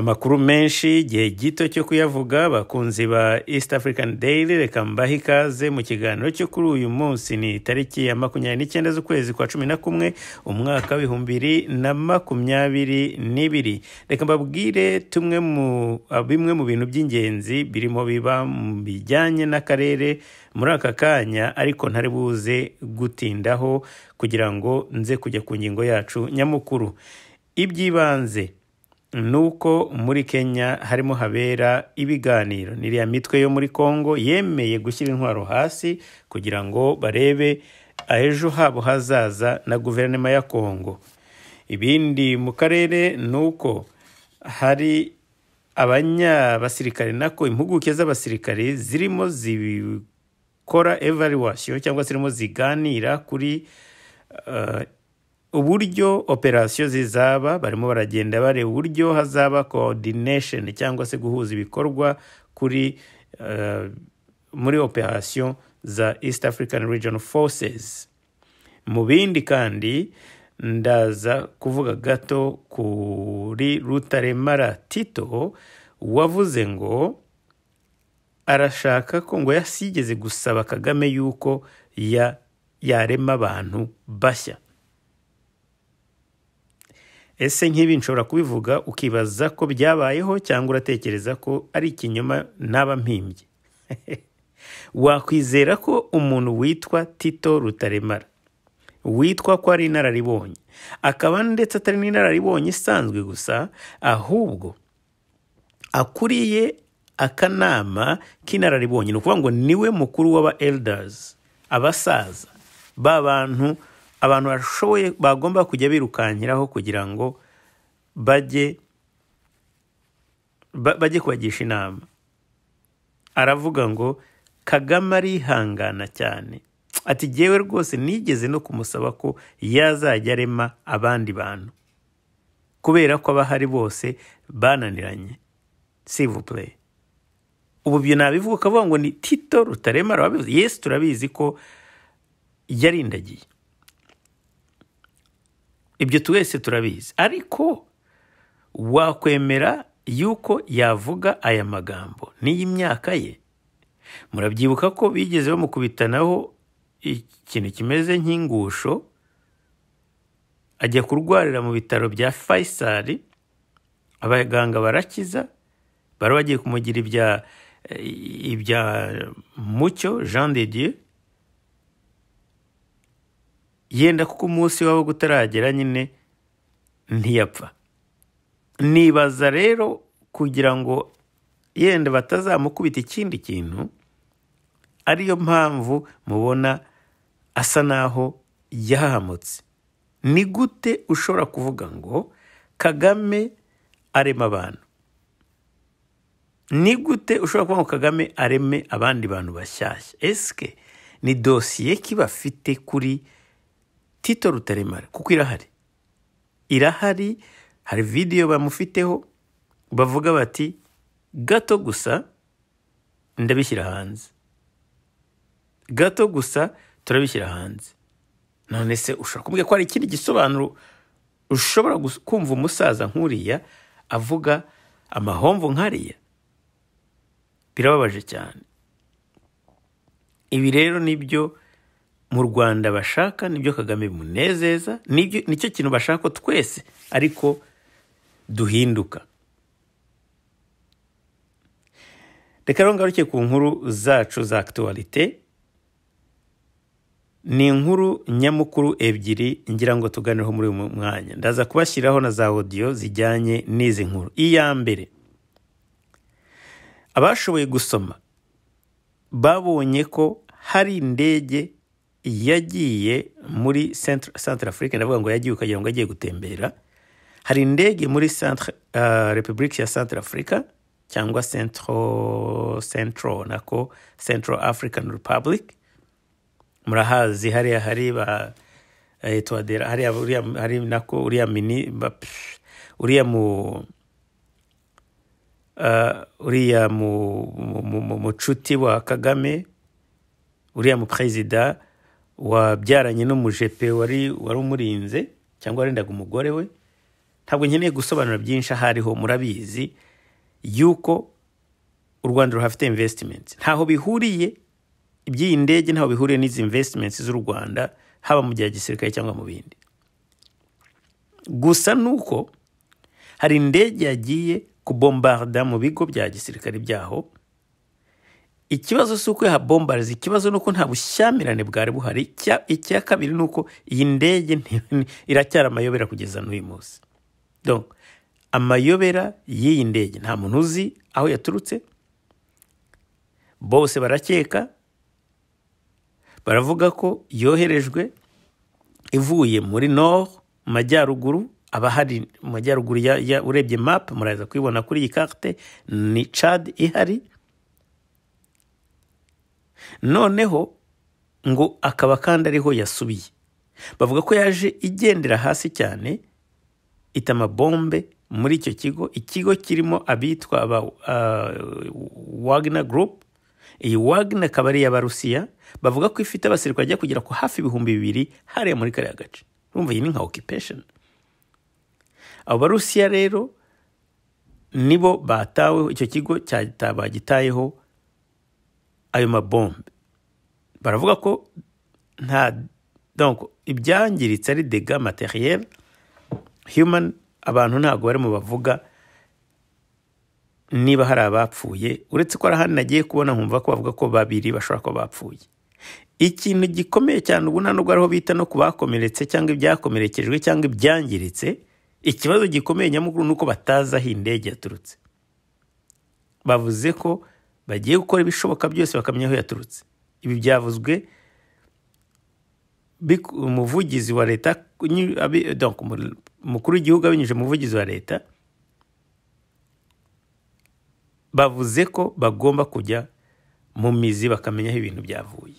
amakuru menshi igihe gito cyo kuyavuga bakunzi ba east african daily reka mbahe ikaze mu kiganiro cyo kuri uyu munsi ni tariki ya makumyabiri n'icyenda z'ukwezi kwa cumi na kumwe umwaka w'ibihumbi bibiri na makumyabiri n'ibiri reka mbabwire tumwe mu bimwe mu bintu by'ingenzi birimo biba mu bijyanye n'akarere muri aka kanya ariko ntari buze gutindaho kugira ngo nze kujya ku ngingo yacu nyamukuru iby'ibanze nuko muri kenya harimo habera ibiganiro n'iriya mitwe yo muri congo yemeye gushyira intwaro hasi kugira ngo barebe ejo habo hazaza na guverinoma ya congo ibindi mu karere ni uko hari abanyabasirikare nako impuguke z'abasirikare zirimo zikora evaluwasiyo cyangwa zirimo ziganira kuri eh, uburyo operasiyo zizaba barimo baragenda bareba uburyo hazaba coordination cyangwa se guhuza ibikorwa kuri eh, muri operasiyo za east african region forces mu bindi kandi ndaza kuvuga gato kuri rutaremara tito wavuze ngo arashaka ko ngo yasigeze gusaba kagame yuko yarema abantu bashya ese nk'ibi nshobora kubivuga ukibaza ko byabayeho cyangwa uratekereza ko ari ikinyoma n'aba mpimbye wakwizera ko umuntu witwa tito rutaremara witwa ko ari inararibonye akaba ndetse atari n'inararibonye isanzwe gusa ahubwo akuriye akanama k'inararibonye ni ukuvuga ngo niwe mukuru w'aba eldazi abasaza ba abantu bashoboye bagomba kujya birukankiraho kugira ngo bajye bajye kubagisha inama aravuga ngo kagame arihangana cyane ati “Jyewe rwose nigeze no kumusaba ko yazajya arema abandi bantu kubera ko abahari bose bananiranye sivupureyi ubu byo nabivuga ukavuga ngo ni tito rutaremara wabivuze yesu turabizi ko yarindagiye ibyo twese turabizi ariko wakwemera yuko yavuga aya magambo niyi myaka ye murabyibuka ko bigeze bamukubitanaho ikintu kimeze nk'ingusho ajya kurwarira mu bitaro bya fayisari abaganga barakiza bari bagiye kumugira ibya mucyo jean de dieu yenda kuko umunsi wabo utaragera nyine ntiyapfa nibaza rero kugira ngo yenda batazamukubita ikindi kintu ariyo mpamvu mubona asa naho yahamutse ni gute ushobora kuvuga ngo kagame arema abantu ni gute ushobora kuvuga ngo kagame areme abandi bantu bashyashya esike ni dosiye ki bafite kuri tito rutaremara kuko irahari irahari hari vidiyo bamufiteho bavuga bati gato gusa ndabishyira hanze gato gusa turabishyira hanze none se ushobora kumbwira ko hari ikindi gisobanuro ushobora kumva umusaza nk'uriya avuga amahomvu nkariya birababaje cyane ibi rero nibyo mu rwanda bashaka nibyo kagame bimunezeza nicyo kintu bashaka twese ariko duhinduka reka rero ngaruke ku nkuru zacu za akituwarite ni inkuru nyamukuru ebyiri ngira ngo tuganireho muri uyu mwanya ndaza kubashyiraho na za odiyo zijyanye n'izi nkuru iya mbere abashoboye gusoma babonye ko hari indege yagiye muri centre afurika ndavuga ngo yagiye ukagira ngo agiye gutembera hari indege muri repubulika ya centre afurika cyangwa centro nako central african republic murahazi hariya hari ba etuwadera hariya hari nako uriya mini uriya mu uriya mu mucuti wa kagame uriya mu perezida wabyaranye n'umujepe wari wari umurinze cyangwa warendaga umugore we ntabwo nkeneye gusobanura byinshi aho ariho murabizi yuko u rwanda ruhafite imvesitimenti ntaho bihuriye iby'iyi ndege ntaho bihuriye n'izi imvesitimenti z'u rwanda haba mu gihe gisirikare cyangwa mu bindi gusa ni uko hari indege yagiye kubombarda mu bigo bya gisirikare byaho ikibazo si uko yahabombariza ikibazo ni uko nta bushyamirane bwari buhari icya kabiri ni uko iyi ndege iracyari amayobera kugeza n'uyu munsi amayobera y'iyi ndege nta muntu uzi aho yaturutse bose barakeka baravuga ko yoherejwe ivuye muri nord majyaruguru aba hari mu majyaruguru urebye mapu muraza kuyibona kuri iyi karite ni cadi ihari noneho ngo akaba kandi ariho yasubiye bavuga ko yaje igendera hasi cyane itama bombe muri icyo kigo ikigo kirimo abitwa aba wagner group iyi wagner akaba ari iy'abarusiya bavuga ko ifite abasirikare ajya kugera ku hafi ibihumbi bibiri hariya muri kariya gace urumva iyi ni nka okipesheni abo barusiya rero nibo bataweho icyo kigo bagitayeho ayo mabombe baravuga ko nta ibyangiritse ari dega materiel human abantu ntabwo bari mu bavuga niba hari abapfuye uretse ko hari nagiye kubona nkumva ko bavuga ko babiri bashobora kuba bapfuye ikintu gikomeye cyane ubu nta nubwo ariho bita no ku bakomeretse cyangwa ibyakomerekejwe cyangwa ibyangiritse ikibazo gikomeye nyamukuru ni uko batazi aho indege yaturutse bavuze ko bagiye gukora ibishoboka byose bakamenya aho yaturutse ibi byavuzwe umuvugizi wa leta umukuru w'igihugu abinyujije mu muvugizi wa leta bavuze ko bagomba kujya mu mizi bakamenya aho ibintu byavuye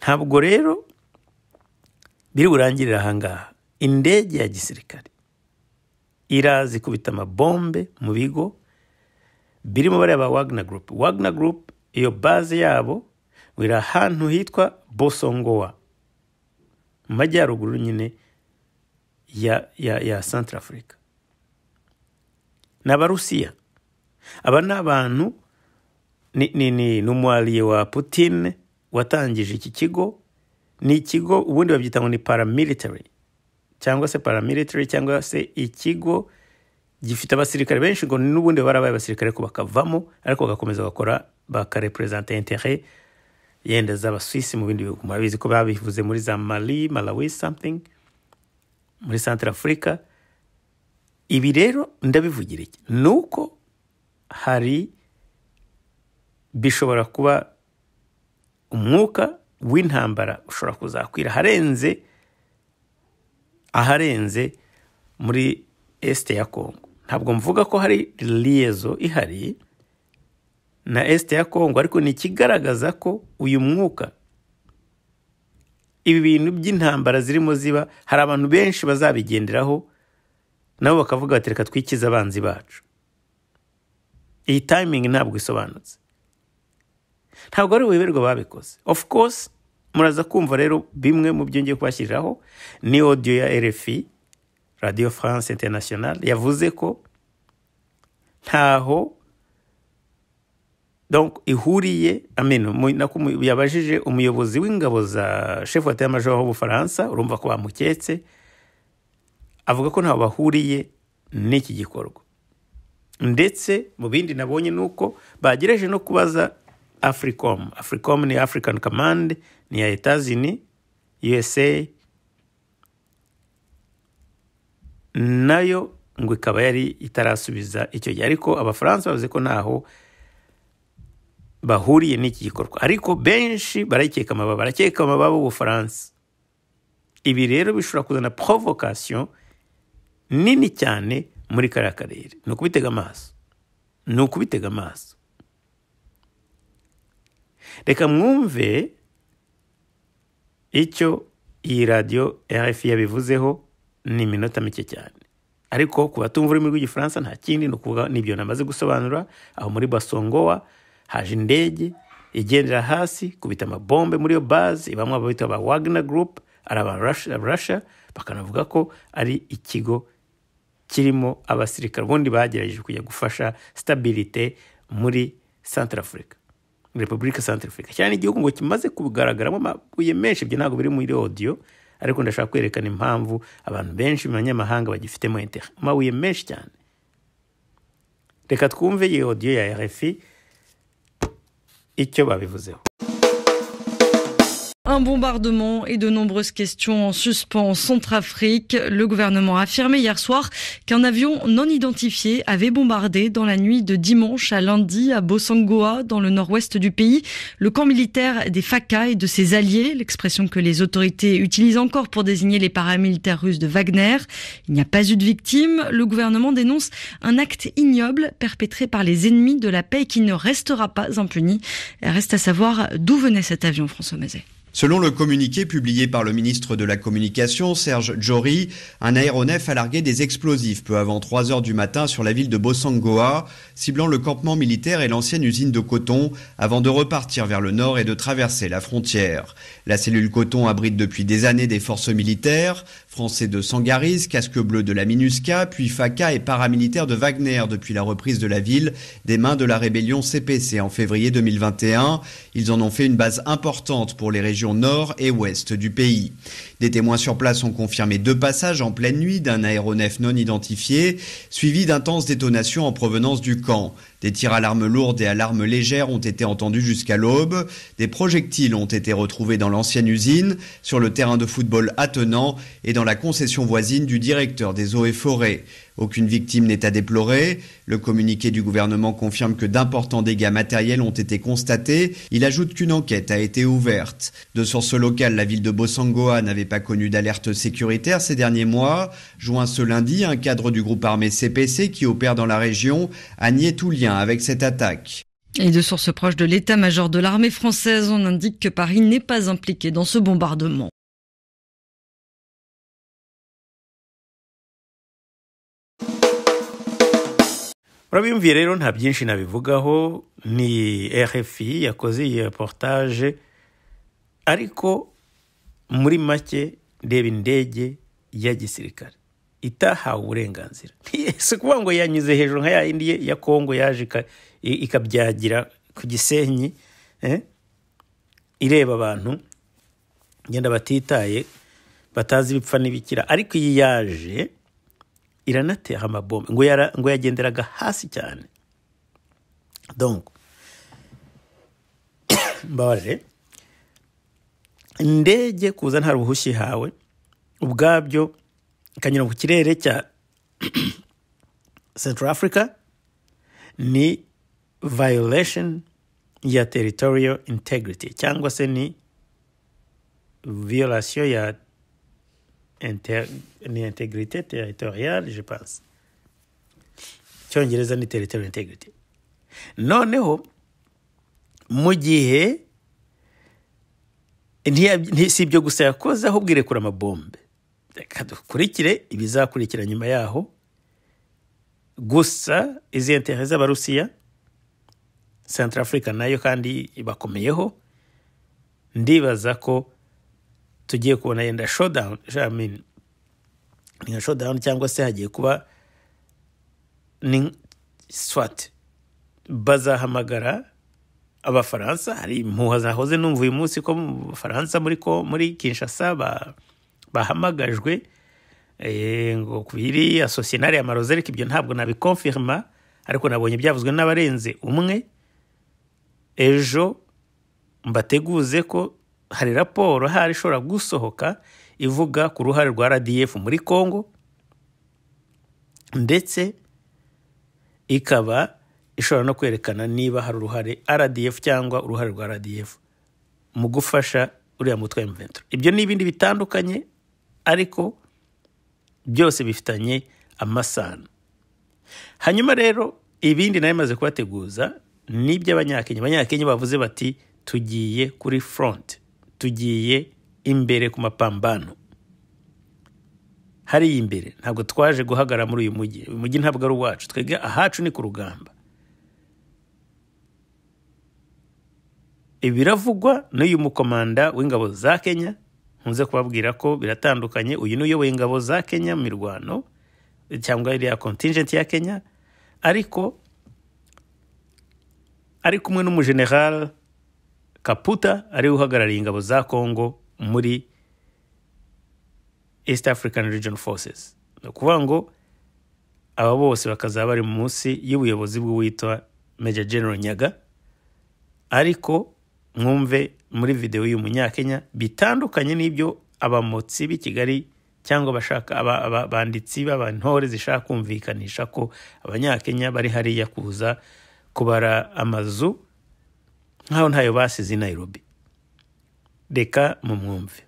ntabwo rero biri burangirire ahangaha indege ya gisirikare iraza ikubita amabombe mu bigo biri bareba wagner group wagner group iyo baze yabo iri ahantu hitwa bosongowa mu majyaruguru nyine ya ya ya centre africa ni abarusiya aba ni abantu ni ni umwariye wa putin watangije iki kigo ni ikigo ubundi babyita ngo ni paramilitary cyangwa se paramilitary cyangwa se ikigo gifite abasirikare benshi ngo n'ubundi barabaye abasirikare ariko bakavamo ariko bagakomeza bakora bakareperezanta intere yenda z'abaswisi mu bindi bihugu murabizi ko babivuze muri za mali malawi something muri santara afurika ibi rero ndabivugira iki ni uko hari bishobora kuba umwuka w'intambara ushobora kuzakwira aharenze aharenze muri esite ya kongo ntabwo mvuga ko hari liyezo ihari na esite ya kongo ariko ni ikigaragaza ko uyu mwuka ibi bintu by'intambara zirimo ziba hari abantu benshi bazabigenderaho nabo bakavuga bati reka twikize abanzi bacu iyi tayimingi ntabwo isobanutse ntabwo ari ubuyoberwa babikoze ofu kose muraza kumva rero bimwe mu byo ngiye kubashyiriraho ni odiyo ya rfi radiyo France international yavuze ko ntaho ihuriye yabajije umuyobozi w'ingabo za shefu wa majoro w'ubufaransa urumva ko bamuketse avuga ko ntaho bahuriye n'iki gikorwa ndetse mu bindi nabonye ni uko bagereje no kubaza afurikomu afurikomu ni afurikani kamande ni ya etazini usa nayo ngo ikaba yari itarasubiza icyo gihe ariko abafaransa bavuze ko ntaho bahuriye n'iki gikorwa ariko benshi barakeka amababa barakeka amababa b'ubufaransa ibi rero bishobora kuzana porovokasiyo nini cyane muri kariya karere ni ukubitega amaso ni ukubitega amaso reka mwumve icyo iyi radiyo RF yabivuzeho ni iminota mike cyane ariko ku batumva ururimi rw'igifaransa nta kindi ni ukuvuga n'ibyo namaze gusobanura aho muri basongowa haje indege igendera hasi kubita amabombe muri iyo bazi ibamo ababita ba wagner group ari abarasha bakanavuga ko ari ikigo kirimo abasirikare ubundi bagerageje kujya gufasha stabilite muri santarafurika repubulika santarafurika cyane igihugu ngo kimaze kugaragaramo amabuye menshi ibyo ntabwo biri muri odiyo ariko ndashaka kwerekana impamvu abantu benshi mu banyamahanga bagifitemo intera amabuye menshi cyane reka twumve iyi odiyo ya rfi icyo babivuzeho Un bombardement et de nombreuses questions en suspens en Centrafrique. Le gouvernement a affirmé hier soir qu'un avion non identifié avait bombardé dans la nuit de dimanche à lundi à Bosangoa, dans le nord-ouest du pays, le camp militaire des FACA et de ses alliés, l'expression que les autorités utilisent encore pour désigner les paramilitaires russes de Wagner. Il n'y a pas eu de victimes. Le gouvernement dénonce un acte ignoble perpétré par les ennemis de la paix qui ne restera pas impuni. Reste à savoir d'où venait cet avion, François Mazet. Selon le communiqué publié par le ministre de la Communication, Serge Jory, un aéronef a largué des explosifs peu avant 3 heures du matin sur la ville de Bossangoa, ciblant le campement militaire et l'ancienne usine de coton, avant de repartir vers le nord et de traverser la frontière. La cellule coton abrite depuis des années des forces militaires, français de Sangaris, casque bleu de la MINUSCA, puis FACA et paramilitaires de Wagner depuis la reprise de la ville des mains de la rébellion CPC en février 2021. Ils en ont fait une base importante pour les régions nord et ouest du pays. Des témoins sur place ont confirmé deux passages en pleine nuit d'un aéronef non identifié, suivi d'intenses détonations en provenance du camp. Des tirs à l'arme lourde et à l'arme légère ont été entendus jusqu'à l'aube. Des projectiles ont été retrouvés dans l'ancienne usine, sur le terrain de football attenant et dans la concession voisine du directeur des eaux et forêts. Aucune victime n'est à déplorer. Le communiqué du gouvernement confirme que d'importants dégâts matériels ont été constatés. Il ajoute qu'une enquête a été ouverte. De sources locales, la ville de Bossangoa n'avait pas connu d'alerte sécuritaire ces derniers mois. Joint ce lundi, un cadre du groupe armé CPC qui opère dans la région a nié tout lien avec cette attaque. Et de sources proches de l'état-major de l'armée française, on indique que Paris n'est pas impliqué dans ce bombardement. murabyumviye rero nta byinshi nabivugaho ni rfi yakoze reportage ariko muri make reba indege ya gisirikare itahawe uburenganzira si ukuvuga ngo yanyuze hejuru nka ya yindi ya kongo yaje ikabyagira ku gisenyi eh? ireba abantu ngenda batitaye batazi ibipfa n'ibikira ariko iyi yaje iranateha amabombe ngo yagenderaga hasi cyane mbabare indege kuza nta ruhushya ihawe ubwabyo ikanyura ku kirere cya central africa ni violation ya territorial integrity cyangwa se ni violation ya integrite territoriale je pense icyongereza ni territorial integrity noneho mu gihe si ibyo gusa yakoze aho irekura amabombe reka dukurikire ibizakurikira nyuma yaho gusa izi entere z'abarusiya santara afurika nayo kandi ibakomeyeho ndibaza ko tugiye kubona yenda showdown jamini ni nka shodawuni cyangwa se hagiye kuba ni swati bazahamagara abafaransa hari impuha zahoze numva uyu munsi ko mu bafaransa muri ko muri kinshasa bahamagajwe eh, ngo biriya sosiyonari ya maroze ariko ibyo ntabwo nabikomfirima ariko nabonye byavuzwe n'abarenze umwe ejo mbateguze ko hari raporo hari ishobora gusohoka ivuga ku ruhare rwa rdf muri congo ndetse ikaba ishobora no kwerekana niba hari uruhare rdf cyangwa uruhare rwa rdf mu gufasha uriya mutwe wa mventura ibyo ni ibindi bitandukanye ariko byose bifitanye amasano hanyuma rero ibindi nayo imaze kubateguza ni abanyakenya bavuze bati tugiye kuri front tugiye imbere ku mapambano hariya imbere ntabwo twaje guhagara muri uyu mujyi uyu mujyi ntabwo ari uwacu twebwe ahacu ni ku rugamba biravugwa n'uyu mukomanda w'ingabo za kenya nkunze kubabwira ko biratandukanye uyu ni uyoboye ingabo za kenya mu mirwano cyangwa iriya kontingenti ya kenya ariko ari kumwe n'umujenerali kaputa ariwe uhagarariye ingabo za Congo muri east african region forces ni ukuvuga ngo aba bose bakazaba bari munsi y'ubuyobozi bw'uwitwa Major General nyaga ariko mwumve muri videwo y'uyu munyakenya bitandukanye n'ibyo abamotsi b'i kigali cyangwa abashaka abanditsi b'abantore zishaka kumvikanisha ko abanyakenya bari hariya kuza kubara amazu nk'aho ntayo basize i Nairobi reka mu mwumve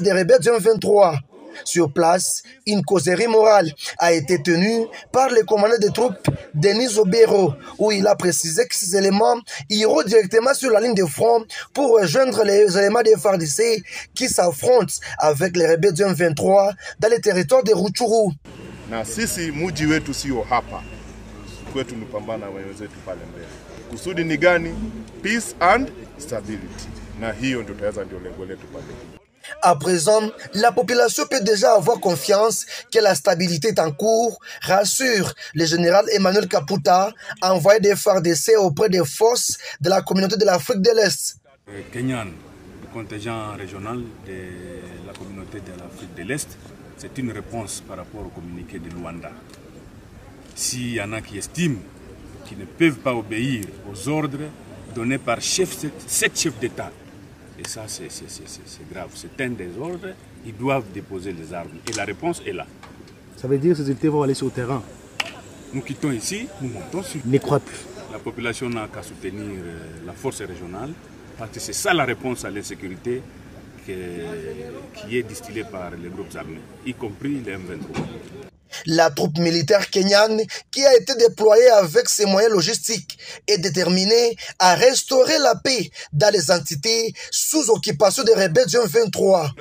des rebelles 23 Sur place, une causerie morale a été tenue par le commandant des troupes, Denis Obero, où il a précisé que ces éléments iront directement sur la ligne de front pour rejoindre les éléments des FARDC qui s'affrontent avec les rebelles du M23 dans les territoires de Ruchuru. Na sisi muji wetu sio hapa kwetu, ni pambana wenzetu pale mbele. Kusudi ni gani? Peace and stability, na hiyo ndio taweza, ndio lengo letu pale. À présent, la population peut déjà avoir confiance que la stabilité est en cours, rassure le général Emmanuel Kaputa, envoyé des d'essai auprès des forces de la communauté de l'Afrique de l'Est. Euh, Kenyan, le contingent régional de la communauté de l'Afrique de l'Est, c'est une réponse par rapport au communiqué de Luanda. S'il y en a qui estiment qu'ils ne peuvent pas obéir aux ordres donnés par chef, sept chefs d'État et ça, c'est grave. C'est un désordre. Ils doivent déposer les armes. Et la réponse est là. Ça veut dire que ces unités vont aller sur le terrain. Nous quittons ici, nous montons sur. Ne crois plus. La population n'a qu'à soutenir euh, la force régionale, parce que c'est ça la réponse à l'insécurité qui est distillée par les groupes armés, y compris les M23. La troupe militaire kenyane, qui a été déployée avec ses moyens logistiques, est déterminée à restaurer la paix dans les entités sous occupation des rebelles du 23.